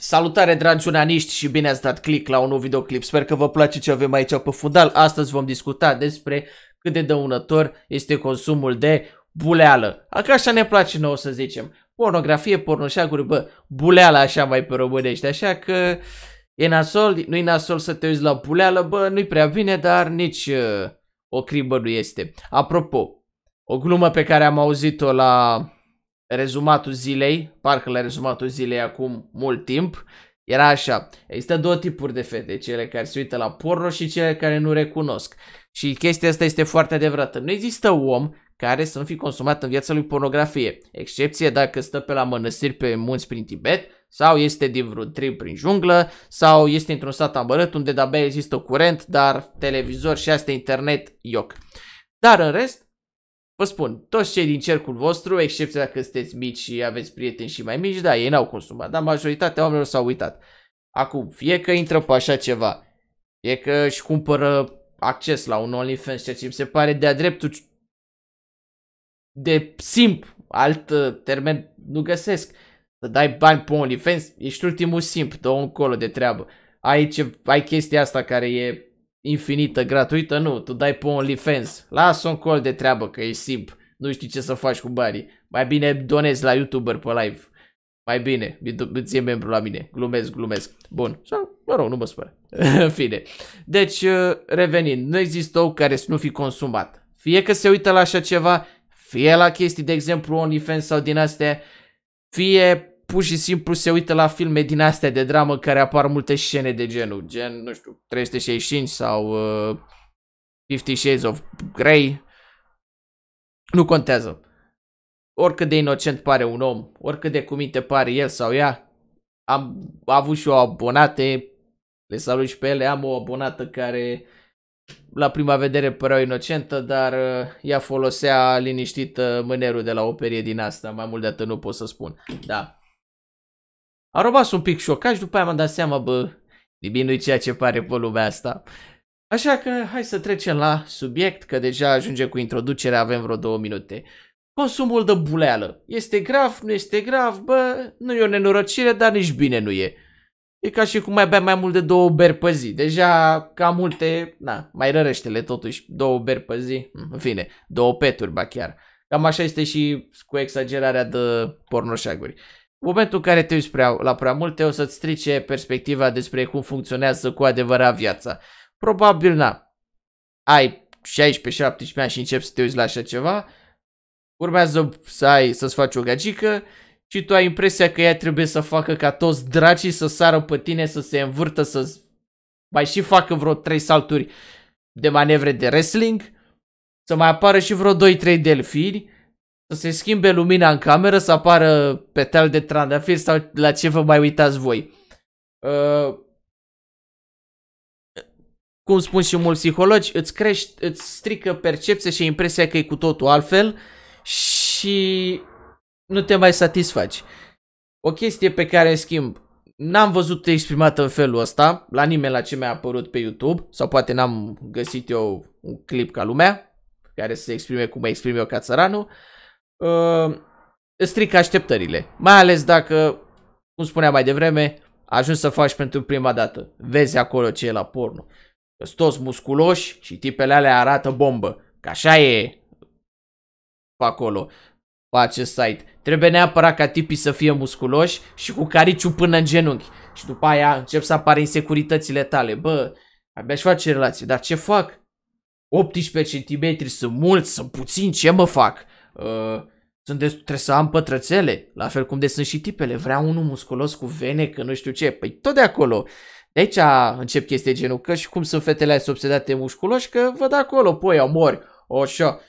Salutare dragi unaniști și bine ați dat click la un nou videoclip. Sper că vă place ce avem aici pe fundal. Astăzi vom discuta despre cât de dăunător este consumul de buleală. Acă așa ne place nou să zicem. Pornografie, pornoșaguri, bă, buleală așa mai pe românești. Așa că e nasol, nu-i nasol să te uiți la buleală, bă, nu-i prea bine, dar nici uh, o cribă nu este. Apropo, o glumă pe care am auzit-o la rezumatul zilei, parcă la rezumatul zilei acum mult timp, era așa, există două tipuri de fete, cele care se uită la porno și cele care nu recunosc. Și chestia asta este foarte adevărată. Nu există om care să nu fi consumat în viața lui pornografie, excepție dacă stă pe la mănăstiri pe munți prin Tibet, sau este din vreun trip prin junglă, sau este într-un sat amărât unde de-abia există curent, dar televizor și asta internet, ioc. Dar în rest, Vă spun, toți cei din cercul vostru, excepția dacă sunteți mici și aveți prieteni și mai mici, da, ei n-au consumat, dar majoritatea oamenilor s-au uitat. Acum, fie că intră pe așa ceva, fie că își cumpără acces la un OnlyFans, ceea ce mi se pare de-a dreptul de simp, alt uh, termen nu găsesc. Să dai bani pe OnlyFans, ești ultimul simp, dă colo de treabă. Ai, ce, ai chestia asta care e infinită, gratuită, nu, tu dai pe OnlyFans. Lasă un col de treabă că e simp, nu știi ce să faci cu banii. Mai bine donezi la YouTuber pe live. Mai bine, îți e membru la mine. Glumesc, glumesc. Bun. Sau, mă rog, nu mă spune. În fine. Deci, uh, revenind, nu există ou care să nu fi consumat. Fie că se uită la așa ceva, fie la chestii, de exemplu, OnlyFans sau din astea, fie pur și simplu se uită la filme din astea de dramă care apar multe scene de genul, gen, nu știu, 365 sau uh, 50 Shades of Grey. Nu contează. Oricât de inocent pare un om, oricât de cuminte pare el sau ea, am avut și o abonate, le salut și pe ele, am o abonată care la prima vedere părea inocentă, dar uh, ea folosea liniștit mânerul de la o perie din asta, mai mult de atât nu pot să spun. Da, am rămas un pic șocat și după aia m-am dat seama, bă, nimic nu ceea ce pare pe lumea asta. Așa că hai să trecem la subiect, că deja ajunge cu introducerea, avem vreo două minute. Consumul de buleală. Este grav, nu este grav, bă, nu e o nenorocire, dar nici bine nu e. E ca și cum mai bea mai mult de două beri pe zi. Deja ca multe, na, mai rărăștele totuși, două beri pe zi, în fine, două peturi ba chiar. Cam așa este și cu exagerarea de pornoșaguri momentul în care te uiți prea, la prea multe o să-ți strice perspectiva despre cum funcționează cu adevărat viața. Probabil na. Ai 16-17 ani și începi să te uiți la așa ceva, urmează să ai, să-ți faci o gagică și tu ai impresia că ea trebuie să facă ca toți dracii să sară pe tine, să se învârtă, să mai și facă vreo 3 salturi de manevre de wrestling, să mai apară și vreo 2-3 delfini să se schimbe lumina în cameră, să apară petal de trandafir sau la ce vă mai uitați voi. Uh, cum spun și mulți psihologi, îți, crești, îți strică percepția și impresia că e cu totul altfel și nu te mai satisfaci. O chestie pe care, în schimb, n-am văzut exprimată în felul ăsta, la nimeni la ce mi-a apărut pe YouTube, sau poate n-am găsit eu un clip ca lumea, care să se exprime cum mă exprim eu ca țăranul, uh, strică așteptările. Mai ales dacă, cum spuneam mai devreme, ajungi să faci pentru prima dată. Vezi acolo ce e la porno. Sunt toți musculoși și tipele alea arată bombă. Că așa e pe acolo, pe acest site. Trebuie neapărat ca tipii să fie musculoși și cu cariciu până în genunchi. Și după aia încep să apare insecuritățile tale. Bă, abia și face relații. Dar ce fac? 18 cm sunt mulți, sunt puțini, ce mă fac? Uh, sunt destul, trebuie să am pătrățele, la fel cum de sunt și tipele, vrea unul musculos cu vene, că nu știu ce, păi tot de acolo. De aici încep chestia genul, că și cum sunt fetele astea obsedate musculoși, că văd acolo, poi omori, o așa.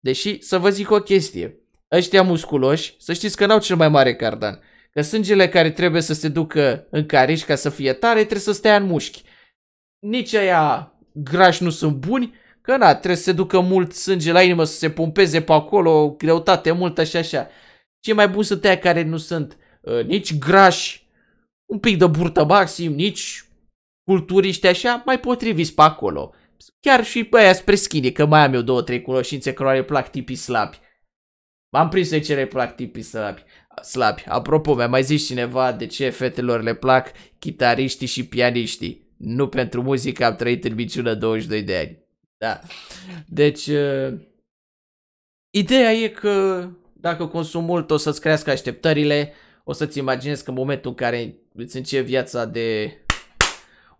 Deși, să vă zic o chestie, ăștia musculoși, să știți că n-au cel mai mare cardan, că sângele care trebuie să se ducă în cariș ca să fie tare, trebuie să stea în mușchi. Nici aia grași nu sunt buni, Că na, trebuie să se ducă mult sânge la inimă, să se pompeze pe acolo, greutate multă și așa. Ce mai bun sunt aia care nu sunt uh, nici grași, un pic de burtă maxim, nici culturiști așa, mai potriviți pe acolo. Chiar și pe aia spre schine, că mai am eu două, trei cunoștințe care le plac tipii slabi. M-am prins să ce le plac tipii slabi. slabi. Apropo, mi-a mai zis cineva de ce fetelor le plac chitariștii și pianiștii. Nu pentru muzică am trăit în minciună 22 de ani. Da. Deci, uh, ideea e că dacă consumi mult o să-ți crească așteptările, o să-ți imaginezi că în momentul în care îți începe viața de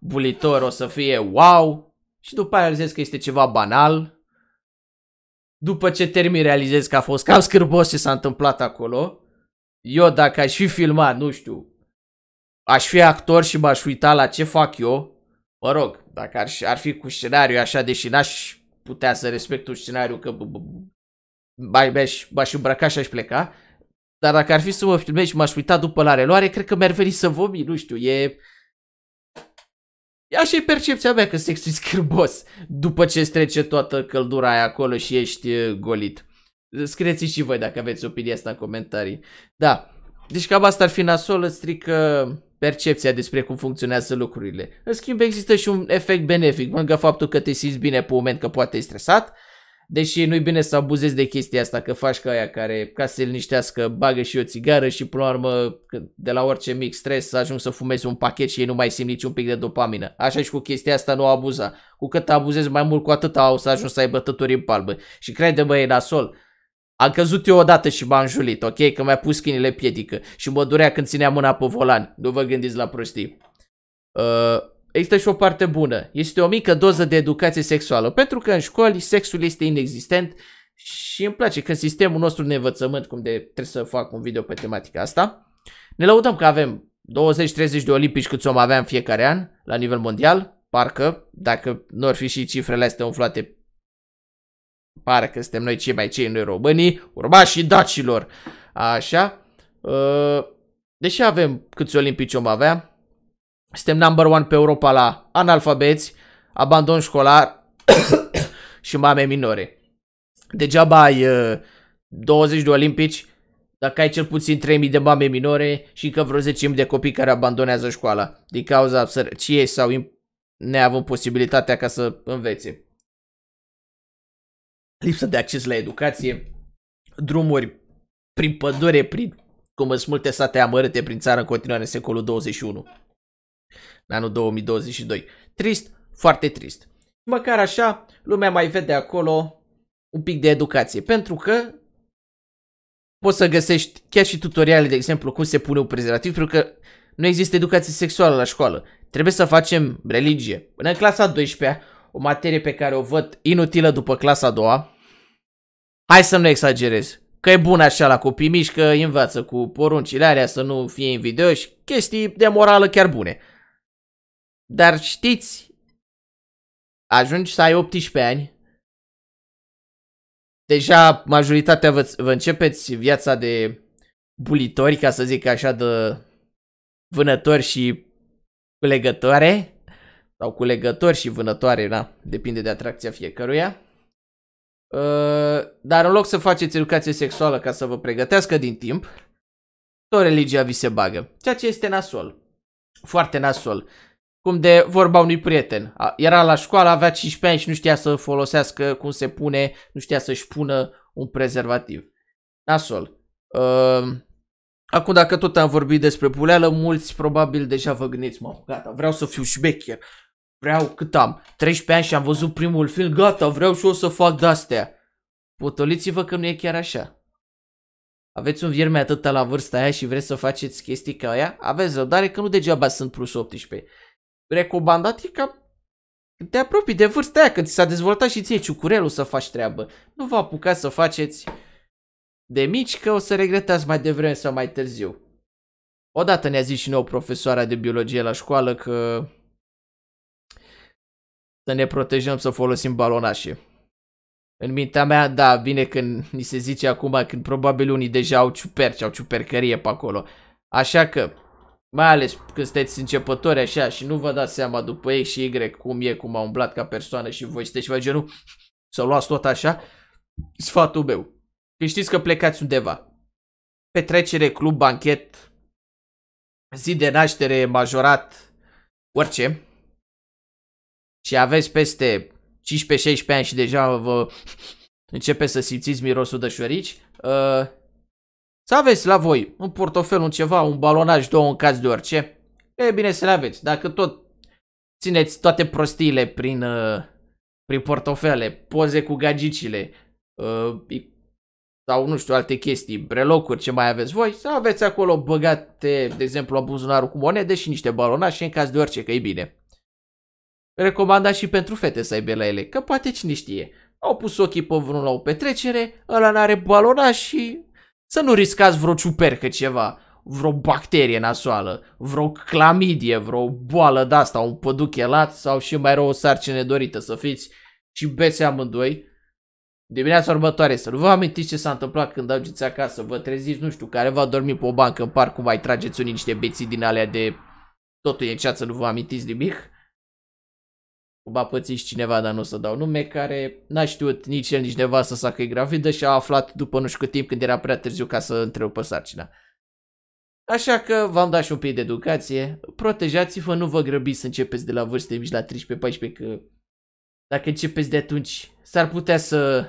bulitor o să fie wow și după aia realizezi că este ceva banal. După ce termin realizezi că a fost cam scârbos ce s-a întâmplat acolo. Eu dacă aș fi filmat, nu știu, aș fi actor și m-aș uita la ce fac eu, mă rog, dacă ar, ar fi cu scenariu așa, deși n-aș putea să respect un scenariu că mai mi-aș, m-aș îmbrăca și aș pleca, dar dacă ar fi să mă filmez și m-aș uita după la reloare, cred că mi-ar veni să vomi, nu știu, e... E așa e percepția mea că sexul e scârbos după ce trece toată căldura aia acolo și ești golit. Scrieți și voi dacă aveți opinia asta în comentarii. Da, deci cam asta ar fi nasolă, strică percepția despre cum funcționează lucrurile. În schimb, există și un efect benefic, lângă faptul că te simți bine pe moment că poate ești stresat, deși nu-i bine să abuzezi de chestia asta, că faci ca aia care, ca să se liniștească, bagă și o țigară și până la urmă, de la orice mic stres, ajung să fumezi un pachet și ei nu mai simt niciun pic de dopamină. Așa și cu chestia asta nu abuza. Cu cât abuzezi mai mult, cu atât o să ajungi să ai bătături în palmă. Și crede-mă, e nasol. Am căzut eu odată și m-am julit, ok? Că mi-a pus câinile piedică și mă durea când țineam mâna pe volan. Nu vă gândiți la prostii. Uh, există și o parte bună. Este o mică doză de educație sexuală, pentru că în școli sexul este inexistent și îmi place că sistemul nostru de învățământ, cum de trebuie să fac un video pe tematica asta, ne lăudăm că avem 20-30 de olimpici câți om aveam fiecare an la nivel mondial, parcă, dacă nu ar fi și cifrele astea umflate Pare că suntem noi cei mai cei noi românii, urmașii dacilor. Așa. Uh, deși avem câți olimpici om avea, suntem number one pe Europa la analfabeți, abandon școlar și mame minore. Degeaba ai 20 uh, de olimpici dacă ai cel puțin 3.000 de mame minore și încă vreo 10 de copii care abandonează școala din cauza sărăciei sau neavând posibilitatea ca să învețe lipsă de acces la educație, drumuri prin pădure, prin cum sunt multe sate amărâte prin țară în continuare în secolul 21, în anul 2022. Trist, foarte trist. Măcar așa, lumea mai vede acolo un pic de educație, pentru că poți să găsești chiar și tutoriale, de exemplu, cum se pune un prezervativ, pentru că nu există educație sexuală la școală. Trebuie să facem religie. Până în clasa 12 o materie pe care o văd inutilă după clasa a doua. Hai să nu exagerez. Că e bun așa la copii mici, că învață cu poruncile alea să nu fie invidioși, chestii de morală chiar bune. Dar știți, ajungi să ai 18 ani, deja majoritatea vă, vă începeți viața de bulitori, ca să zic așa, de vânători și legătoare sau cu legători și vânătoare, na, da, depinde de atracția fiecăruia. Uh, dar în loc să faceți educație sexuală ca să vă pregătească din timp, tot religia vi se bagă, ceea ce este nasol. Foarte nasol. Cum de vorba unui prieten. Era la școală, avea 15 ani și nu știa să folosească cum se pune, nu știa să-și pună un prezervativ. Nasol. Uh, acum dacă tot am vorbit despre puleală, mulți probabil deja vă gândiți, mă, gata, vreau să fiu șbecher, vreau cât am, 13 ani și am văzut primul film, gata, vreau și eu să fac de-astea. Potoliți-vă că nu e chiar așa. Aveți un vierme atâta la vârsta aia și vreți să faceți chestii ca aia? Aveți răbdare că nu degeaba sunt plus 18. Recomandat e ca când te apropii de vârsta aia, când ți s-a dezvoltat și ție ciucurelul să faci treabă. Nu vă apucați să faceți de mici că o să regretați mai devreme sau mai târziu. Odată ne-a zis și nouă profesoara de biologie la școală că să ne protejăm să folosim balonașe. În mintea mea, da, vine când ni se zice acum, când probabil unii deja au ciuperci, au ciupercărie pe acolo. Așa că, mai ales când sunteți începători așa și nu vă dați seama după ei și Y cum e, cum a umblat ca persoană și voi sunteți ceva genul, să luați tot așa, sfatul meu. Când știți că plecați undeva, petrecere, club, banchet, zi de naștere, majorat, orice, și aveți peste 15-16 ani și deja vă începe să simțiți mirosul de șorici, uh, să aveți la voi un portofel, un ceva, un balonaj, două în caz de orice, e bine să le aveți. Dacă tot țineți toate prostiile prin, uh, prin portofele, poze cu gagicile, uh, sau nu știu, alte chestii, brelocuri, ce mai aveți voi, să aveți acolo băgate, de exemplu, la buzunarul cu monede și niște balonaje în caz de orice, că e bine. Recomanda și pentru fete să aibă la ele, că poate cine știe. Au pus ochii pe vreun la o petrecere, ăla n-are balona și... Să nu riscați vreo ciupercă ceva, vreo bacterie nasoală, vreo clamidie, vreo boală de-asta, un păduchelat sau și mai rău o sarcină dorită să fiți și bețe amândoi. Dimineața următoare să nu vă amintiți ce s-a întâmplat când ajungeți acasă, vă treziți, nu știu, care va dormi pe o bancă în parc, cum mai trageți unii niște beții din alea de totul e ceață, nu vă amintiți nimic va păți și cineva, dar nu o să dau nume, care n-a știut nici el, nici nevastă sa că e gravidă și a aflat după nu știu cât timp când era prea târziu ca să întrerupă sarcina. Așa că v-am dat și un pic de educație, protejați-vă, nu vă grăbiți să începeți de la vârste mici la 13-14, că dacă începeți de atunci s-ar putea să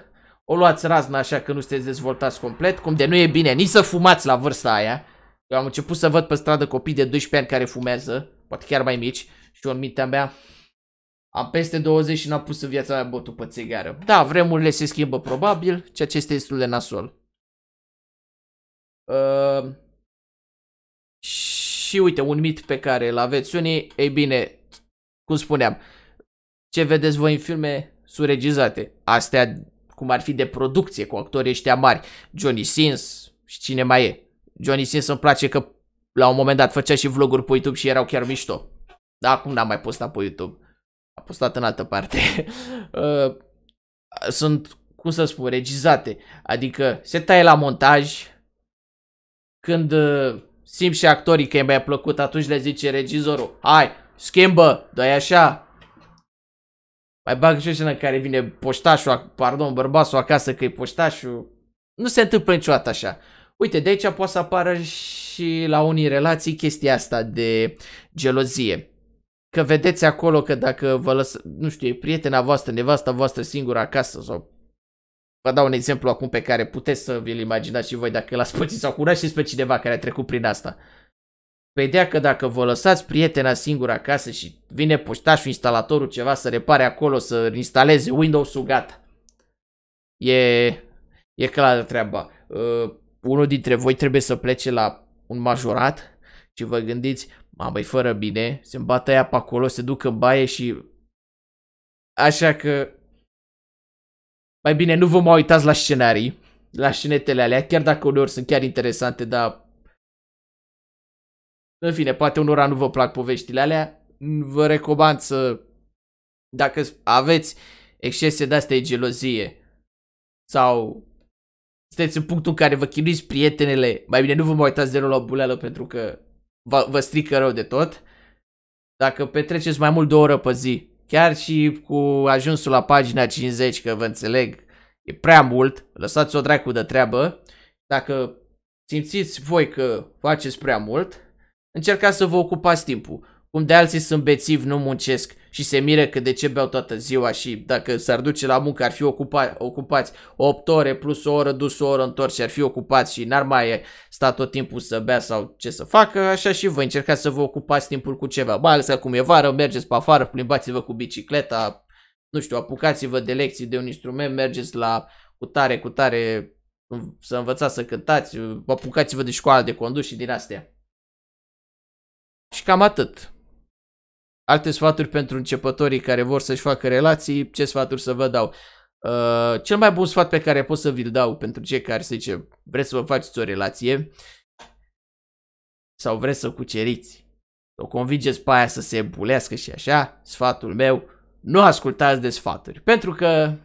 o luați razna așa că nu sunteți dezvoltați complet, cum de nu e bine nici să fumați la vârsta aia. Eu am început să văd pe stradă copii de 12 ani care fumează, poate chiar mai mici, și eu în mintea mea am peste 20 și n-am pus în viața mea botul pe țigară. Da, vremurile se schimbă probabil, ceea ce este destul de nasol. Uh, și uite, un mit pe care îl aveți unii, ei bine, cum spuneam, ce vedeți voi în filme suregizate? Astea cum ar fi de producție cu actorii ăștia mari, Johnny Sins și cine mai e. Johnny Sins îmi place că la un moment dat făcea și vloguri pe YouTube și erau chiar mișto. Dar acum n-am mai postat pe YouTube a postat în altă parte, uh, sunt, cum să spun, regizate. Adică se taie la montaj, când uh, simt simți și actorii că e mai plăcut, atunci le zice regizorul, hai, schimbă, e așa. Mai bag și în care vine poștașul, pardon, bărbatul acasă că e poștașul. Nu se întâmplă niciodată așa. Uite, de aici poate să apară și la unii relații chestia asta de gelozie că vedeți acolo că dacă vă lăsă, nu știu, e prietena voastră, nevasta voastră singură acasă sau vă dau un exemplu acum pe care puteți să vi-l imaginați și voi dacă l-ați pățit sau cunoașteți pe cineva care a trecut prin asta. Pe ideea că dacă vă lăsați prietena singură acasă și vine poștașul, instalatorul ceva să repare acolo, să instaleze Windows-ul, gata. E, e clară treaba. Uh, unul dintre voi trebuie să plece la un majorat și vă gândiți, Mamă, e fără bine. Se bată ea pe acolo, se duc în baie și... Așa că... Mai bine, nu vă mai uitați la scenarii, la scenetele alea, chiar dacă uneori sunt chiar interesante, dar... În fine, poate unora nu vă plac poveștile alea. Vă recomand să... Dacă aveți excese de-astea gelozie sau sunteți în punctul în care vă chinuiți prietenele, mai bine nu vă mai uitați de la buleală pentru că vă, vă strică rău de tot. Dacă petreceți mai mult de o oră pe zi, chiar și cu ajunsul la pagina 50, că vă înțeleg, e prea mult, lăsați-o dracu de treabă. Dacă simțiți voi că faceți prea mult, încercați să vă ocupați timpul. Cum de alții sunt bețivi, nu muncesc și se miră că de ce beau toată ziua și dacă s-ar duce la muncă ar fi ocupa- ocupați 8 ore plus o oră dus o oră întors și ar fi ocupați și n-ar mai sta tot timpul să bea sau ce să facă, așa și voi încercați să vă ocupați timpul cu ceva. Mai ales acum e vară, mergeți pe afară, plimbați-vă cu bicicleta, nu știu, apucați-vă de lecții de un instrument, mergeți la cu tare, cu tare să învățați să cântați, apucați-vă de școală de condus și din astea. Și cam atât. Alte sfaturi pentru începătorii care vor să-și facă relații, ce sfaturi să vă dau? Uh, cel mai bun sfat pe care pot să vi-l dau pentru cei care, să zice, vreți să vă faceți o relație sau vreți să o cuceriți, o convingeți pe aia să se bulească și așa, sfatul meu, nu ascultați de sfaturi. Pentru că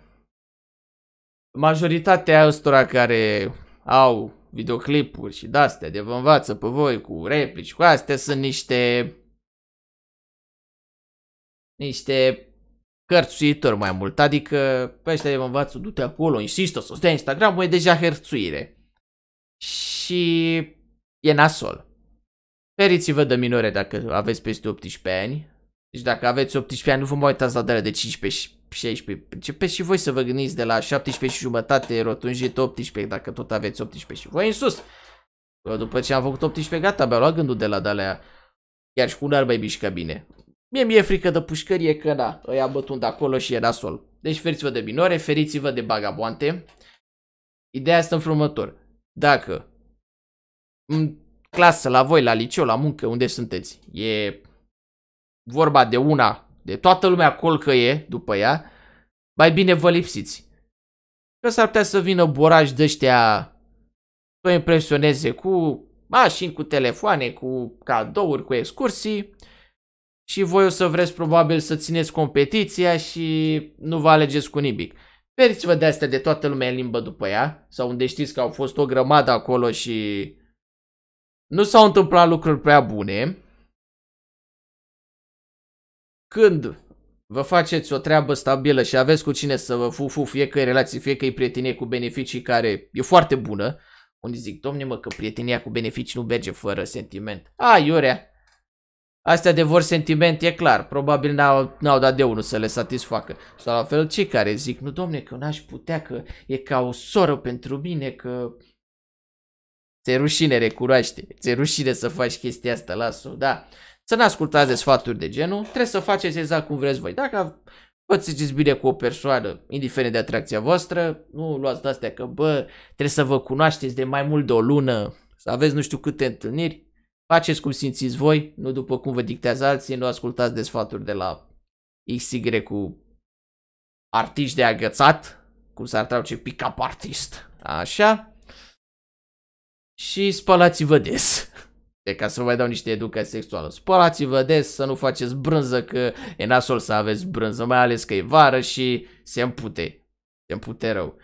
majoritatea ăstora care au videoclipuri și de-astea de vă învață pe voi cu replici, cu astea sunt niște niște hărțuitor mai mult, adică pe ăștia mă învață, du-te acolo, insistă să stea Instagram, e deja hărțuire. Și e nasol. Feriți-vă de minore dacă aveți peste 18 ani. Deci dacă aveți 18 ani, nu vă mai uitați la dele de 15 16. Începeți și voi să vă gândiți de la 17 și jumătate rotunjit 18, dacă tot aveți 18 și voi în sus. După ce am făcut 18, gata, abia luat gândul de la dalea. Chiar și cu un ar mai mișca bine. Mie mi-e frică de pușcărie că da, ăia bătut acolo și era sol. Deci feriți-vă de minore, feriți-vă de bagaboante. Ideea este în Dacă în clasă, la voi, la liceu, la muncă, unde sunteți, e vorba de una, de toată lumea colcăie după ea, mai bine vă lipsiți. Că s-ar putea să vină boraj de ăștia să impresioneze cu mașini, cu telefoane, cu cadouri, cu excursii și voi o să vreți probabil să țineți competiția și nu vă alegeți cu nimic. Feriți-vă de astea de toată lumea în limbă după ea, sau unde știți că au fost o grămadă acolo și nu s-au întâmplat lucruri prea bune. Când vă faceți o treabă stabilă și aveți cu cine să vă fufu, fie că e relații, fie că e prietenie cu beneficii care e foarte bună, unii zic, domne mă, că prietenia cu beneficii nu merge fără sentiment. A, iurea, Astea de vor sentiment, e clar. Probabil n-au, n-au dat de unul să le satisfacă. Sau la fel cei care zic, nu domne, că n-aș putea, că e ca o soră pentru mine, că... Ți-e rușine, recunoaște. Ți-e rușine să faci chestia asta, lasă da. Să nu ascultați de sfaturi de genul, trebuie să faceți exact cum vreți voi. Dacă vă țineți bine cu o persoană, indiferent de atracția voastră, nu luați de astea că, bă, trebuie să vă cunoașteți de mai mult de o lună, să aveți nu știu câte întâlniri, Faceți cum simțiți voi, nu după cum vă dictează alții, nu ascultați de sfaturi de la XY cu artiști de agățat, cum s-ar traduce pick-up artist. Așa. Și spălați-vă des. De ca să vă mai dau niște educație sexuală. Spălați-vă des să nu faceți brânză, că e nasol să aveți brânză, mai ales că e vară și se împute. Se împute rău.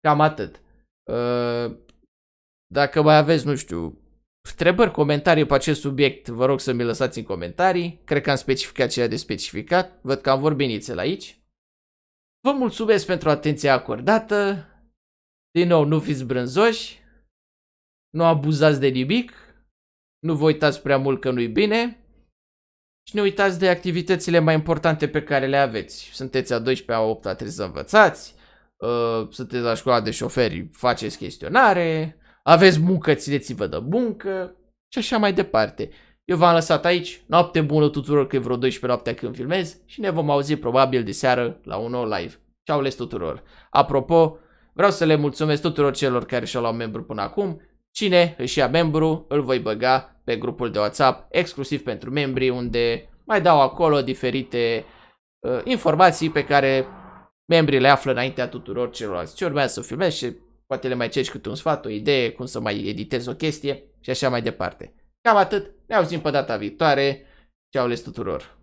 Cam atât. Ă, dacă mai aveți, nu știu, întrebări, comentarii pe acest subiect, vă rog să mi lăsați în comentarii. Cred că am specificat ceea de specificat. Văd că am vorbit nițel aici. Vă mulțumesc pentru atenția acordată. Din nou, nu fiți brânzoși. Nu abuzați de nimic. Nu vă uitați prea mult că nu-i bine. Și nu uitați de activitățile mai importante pe care le aveți. Sunteți a 12-a, a 8-a, trebuie să învățați. Uh, sunteți la școala de șoferi, faceți chestionare aveți muncă, țineți-vă de muncă și așa mai departe. Eu v-am lăsat aici, noapte bună tuturor că e vreo 12 noaptea când filmez și ne vom auzi probabil de seară la un nou live. Ceau les tuturor! Apropo, vreau să le mulțumesc tuturor celor care și-au luat membru până acum. Cine își ia membru, îl voi băga pe grupul de WhatsApp exclusiv pentru membri unde mai dau acolo diferite uh, informații pe care membrii le află înaintea tuturor celorlalți. Ce urmează să filmez și Poate le mai ceri câte un sfat, o idee, cum să mai editezi o chestie și așa mai departe. Cam atât. Ne auzim pe data viitoare. Ceau les tuturor!